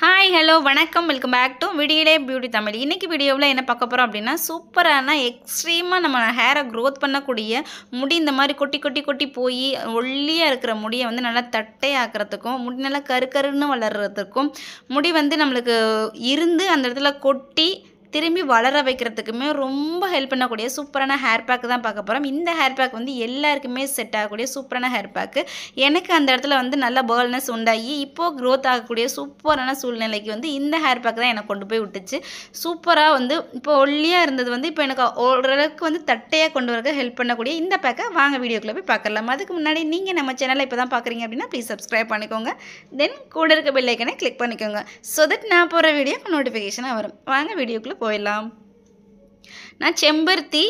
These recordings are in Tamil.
ஹாய் ஹலோ வணக்கம் welcome back to Vidiyale beauty Tamil இன்றைக்கி வீடியோவில் என்ன பார்க்க போகிறோம் அப்படின்னா சூப்பரான எக்ஸ்ட்ரீமாக நம்ம ஹேரை க்ரோத் பண்ணக்கூடிய முடி இந்த மாதிரி கொட்டி கொட்டி கொட்டி போய் ஒல்லியாக இருக்கிற முடியை வந்து நல்லா தட்டையாக்குறதுக்கும் முடி நல்லா கருக்கருன்னு வளர்கிறதுக்கும் முடி வந்து நம்மளுக்கு இருந்து அந்த இடத்துல கொட்டி திரும்பி வளர வைக்கிறதுக்குமே ரொம்ப ஹெல்ப் பண்ணக்கூடிய சூப்பரான ஹேர் பேக் தான் பார்க்க போகிறோம் இந்த ஹேர் பேக் வந்து எல்லாருக்குமே செட் ஆகக்கூடிய சூப்பரான ஹேர் பேக்கு எனக்கு அந்த இடத்துல வந்து நல்ல பேர்னஸ் உண்டாகி இப்போது க்ரோத் ஆகக்கூடிய சூப்பரான சூழ்நிலைக்கு வந்து இந்த ஹேர் பேக் தான் எனக்கு கொண்டு போய் விட்டுச்சு சூப்பராக வந்து இப்போ ஒல்லியாக இருந்தது வந்து இப்போ எனக்கு ஓரளவுக்கு வந்து தட்டையாக கொண்டு வரக்கு ஹெல்ப் பண்ணக்கூடிய இந்த பேக்கை வாங்க வீடியோக்குள்ளே போய் பார்க்கலாம் அதுக்கு முன்னாடி நீங்கள் நம்ம சேனலை இப்போ தான் பார்க்குறீங்க அப்படின்னா ப்ளீஸ் சப்ஸ்கிரைப் பண்ணிக்கோங்க தென் கூட இருக்க பெல்லைக்கனை கிளிக் பண்ணிக்கோங்க ஸோ தட் நான் போகிற வீடியோ நோட்டிஃபிகேஷனாக வரும் வாங்க வீடியோக்குள்ளே போயிடலாம் நான் செம்பருத்தி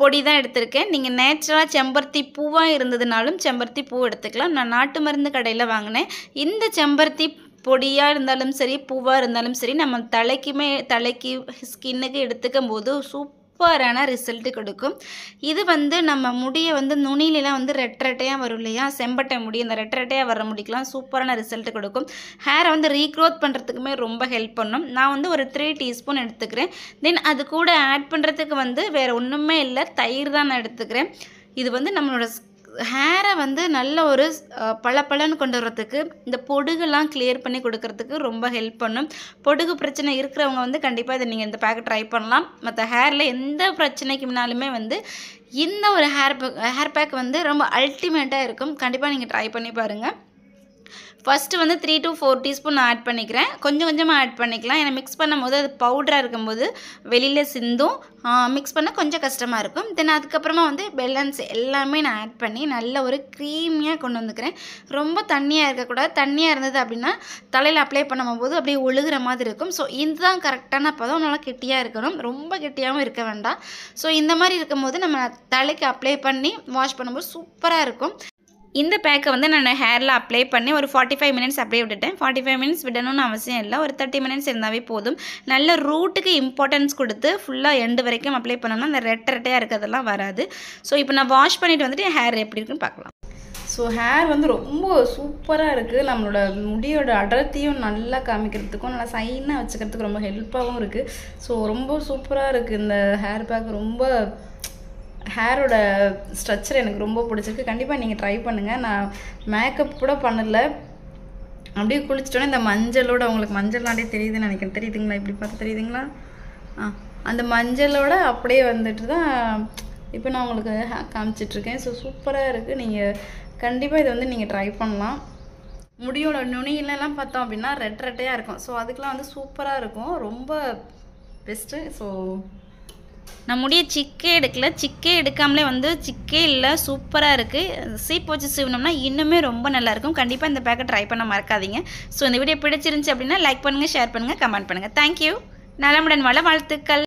பொடி தான் எடுத்திருக்கேன் நீங்கள் நேச்சுரலாக செம்பருத்தி பூவாக இருந்ததுனாலும் செம்பருத்தி பூ எடுத்துக்கலாம் நான் நாட்டு மருந்து கடையில் வாங்கினேன் இந்த செம்பருத்தி பொடியாக இருந்தாலும் சரி பூவாக இருந்தாலும் சரி நம்ம தலைக்குமே தலைக்கு ஸ்கின்னுக்கு எடுத்துக்கும் போது சூப் சூப்பரான ரிசல்ட்டு கொடுக்கும் இது வந்து நம்ம முடியை வந்து நுனியிலலாம் வந்து ரெட்ரட்டையாக வரும் இல்லையா செம்பட்டை முடி இந்த ரெட்ரட்டையாக வர முடிக்கெலாம் சூப்பரான ரிசல்ட்டு கொடுக்கும் ஹேரை வந்து ரீக்ரோத் பண்ணுறதுக்குமே ரொம்ப ஹெல்ப் பண்ணும் நான் வந்து ஒரு த்ரீ டீஸ்பூன் எடுத்துக்கிறேன் தென் அது கூட ஆட் பண்ணுறதுக்கு வந்து வேறு ஒன்றுமே இல்லை தயிர் தான் நான் எடுத்துக்கிறேன் இது வந்து நம்மளோட ஹேரை வந்து நல்ல ஒரு பளபளன்னு கொண்டு வர்றதுக்கு இந்த பொடுகுலாம் கிளியர் பண்ணி கொடுக்கறதுக்கு ரொம்ப ஹெல்ப் பண்ணும் பொடுகு பிரச்சனை இருக்கிறவங்க வந்து கண்டிப்பாக இதை நீங்கள் இந்த பேக்கை ட்ரை பண்ணலாம் மற்ற ஹேரில் எந்த பிரச்சனைக்கு முன்னாலுமே வந்து இந்த ஒரு ஹேர் பேக் ஹேர் பேக் வந்து ரொம்ப அல்டிமேட்டாக இருக்கும் கண்டிப்பாக நீங்கள் ட்ரை பண்ணி பாருங்கள் ஃபஸ்ட்டு வந்து three to four teaspoon add பண்ணிக்கிறேன் கொஞ்சம் கொஞ்சமாக ஆட் பண்ணிக்கலாம் ஏன்னா மிக்ஸ் பண்ணும்போது அது பவுடராக இருக்கும்போது வெளியில் சிந்தும் மிக்ஸ் பண்ண கொஞ்சம் கஷ்டமாக இருக்கும் தென் அதுக்கப்புறமா வந்து பேலன்ஸ் எல்லாமே நான் ஆட் பண்ணி நல்ல ஒரு க்ரீமியாக கொண்டு வந்துக்கிறேன் ரொம்ப தண்ணியாக இருக்கக்கூடாது தண்ணியாக இருந்தது அப்படின்னா தலையில் அப்ளை பண்ணும்போது அப்படியே ஒழுகிற மாதிரி இருக்கும் ஸோ இதுதான் கரெக்டான பதம் நல்லா கெட்டியாக இருக்கணும் ரொம்ப கெட்டியாகவும் இருக்க வேண்டாம் ஸோ இந்த மாதிரி இருக்கும்போது நம்ம தலைக்கு அப்ளை பண்ணி வாஷ் பண்ணும்போது சூப்பராக இருக்கும் இந்த பேக்கை வந்து நான் ஹேரில் அப்ளை பண்ணி ஒரு ஃபார்ட்டி ஃபைவ் மினிட்ஸ் அப்படியே விட்டுட்டேன் ஃபார்ட்டி ஃபைவ் மினிட்ஸ் விடணும்னு அவசியம் இல்லை ஒரு தேர்ட்டி மினிட்ஸ் இருந்தாவே போதும் நல்ல ரூட்டுக்கு இம்பார்ட்டன்ஸ் கொடுத்து ஃபுல்லாக எண்டு வரைக்கும் அப்ளை பண்ணோம்னா அந்த ரெட்ட ரெட்டையாக இருக்கிறதெல்லாம் வராது ஸோ இப்போ நான் வாஷ் பண்ணிவிட்டு வந்துட்டு ஹேர் எப்படி இருக்குன்னு பார்க்கலாம் ஸோ ஹேர் வந்து ரொம்ப சூப்பராக இருக்குது நம்மளோட முடியோட அடர்த்தியும் நல்லா காமிக்கிறதுக்கும் நல்லா சைனாக வச்சுக்கிறதுக்கு ரொம்ப ஹெல்ப்பாகவும் இருக்குது ஸோ ரொம்ப சூப்பராக இருக்குது இந்த ஹேர் பேக் ரொம்ப ஹேரோட ஸ்ட்ரக்சர் எனக்கு ரொம்ப பிடிச்சிருக்கு கண்டிப்பாக நீங்கள் ட்ரை பண்ணுங்கள் நான் மேக்கப் கூட பண்ணலை அப்படியே குளிச்சிட்டோன்னே இந்த மஞ்சளோட உங்களுக்கு மஞ்சள்லாண்டே தெரியுதுன்னு நினைக்கிறேன் தெரியுதுங்களா இப்படி பார்த்து தெரியுதுங்களா ஆ அந்த மஞ்சளோட அப்படியே வந்துட்டு தான் இப்போ நான் உங்களுக்கு காமிச்சிட்ருக்கேன் ஸோ சூப்பராக இருக்குது நீங்கள் கண்டிப்பாக இதை வந்து நீங்கள் ட்ரை பண்ணலாம் முடியோட நுனியிலலாம் பார்த்தோம் அப்படின்னா ரெட் ரெட்டையாக இருக்கும் ஸோ அதுக்கெலாம் வந்து சூப்பராக இருக்கும் ரொம்ப பெஸ்ட்டு ஸோ நான் முடிய சிக்கே எடுக்கல சிக்கே எடுக்காமலே வந்து சிக்கே இல்லை சூப்பராக இருக்குது சீப் வச்சு சீவினோம்னா இன்னுமே ரொம்ப நல்லாயிருக்கும் கண்டிப்பாக இந்த பேக்கை ட்ரை பண்ண மறக்காதீங்க ஸோ இந்த வீடியோ பிடிச்சிருந்துச்சி அப்படின்னா லைக் பண்ணுங்கள் ஷேர் பண்ணுங்கள் கமெண்ட் பண்ணுங்கள் தேங்க்யூ நலமுடன் வள வாழ்த்துக்கள்